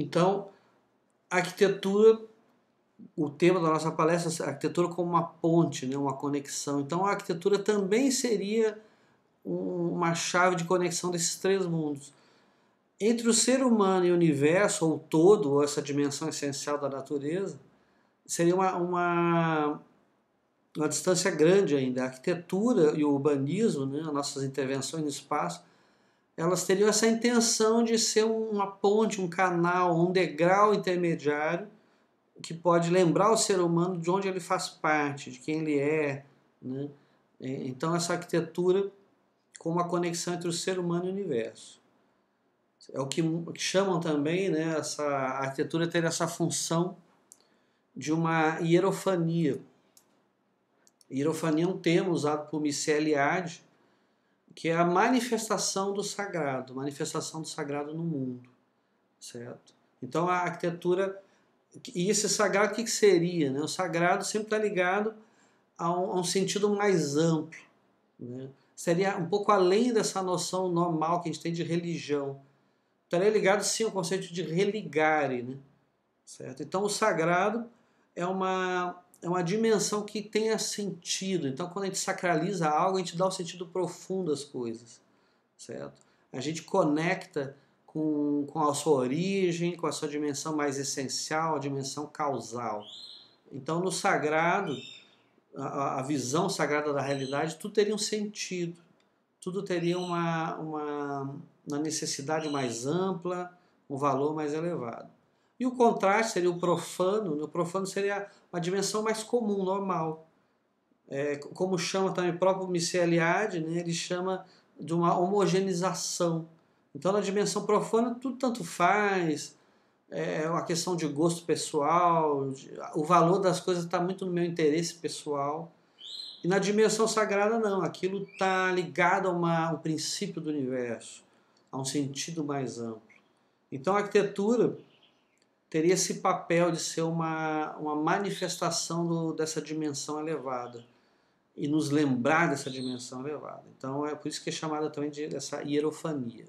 Então, arquitetura, o tema da nossa palestra é arquitetura como uma ponte, né, uma conexão. Então, a arquitetura também seria uma chave de conexão desses três mundos. Entre o ser humano e o universo, ou todo, ou essa dimensão essencial da natureza, seria uma, uma, uma distância grande ainda. A arquitetura e o urbanismo, né, nossas intervenções no espaço, elas teriam essa intenção de ser uma ponte, um canal, um degrau intermediário que pode lembrar o ser humano de onde ele faz parte, de quem ele é. Né? É, então, essa arquitetura com uma conexão entre o ser humano e o universo. É o que chamam também, né, essa arquitetura ter essa função de uma hierofania. Hierofania é um termo usado por Michel Liade, que é a manifestação do sagrado, manifestação do sagrado no mundo, certo? Então a arquitetura e esse sagrado o que, que seria? Né? O sagrado sempre está ligado a um, a um, sentido mais amplo, né? seria um pouco além dessa noção normal que a gente tem de religião. Estaria ligado sim ao conceito de religare, né? certo? Então o sagrado é uma é uma dimensão que tenha sentido. Então, quando a gente sacraliza algo, a gente dá o um sentido profundo às coisas, certo? A gente conecta com, com a sua origem, com a sua dimensão mais essencial, a dimensão causal. Então, no sagrado, a, a visão sagrada da realidade, tudo teria um sentido, tudo teria uma, uma, uma necessidade mais ampla, um valor mais elevado. E o contraste seria o profano, né? o profano seria uma dimensão mais comum, normal. É, como chama também o próprio Michel né, ele chama de uma homogeneização. Então, na dimensão profana, tudo tanto faz, é, é uma questão de gosto pessoal, de, o valor das coisas está muito no meu interesse pessoal. E na dimensão sagrada, não, aquilo está ligado a, uma, a um princípio do universo, a um sentido mais amplo. Então, a arquitetura teria esse papel de ser uma, uma manifestação do, dessa dimensão elevada e nos lembrar dessa dimensão elevada. Então é por isso que é chamada também de essa hierofania.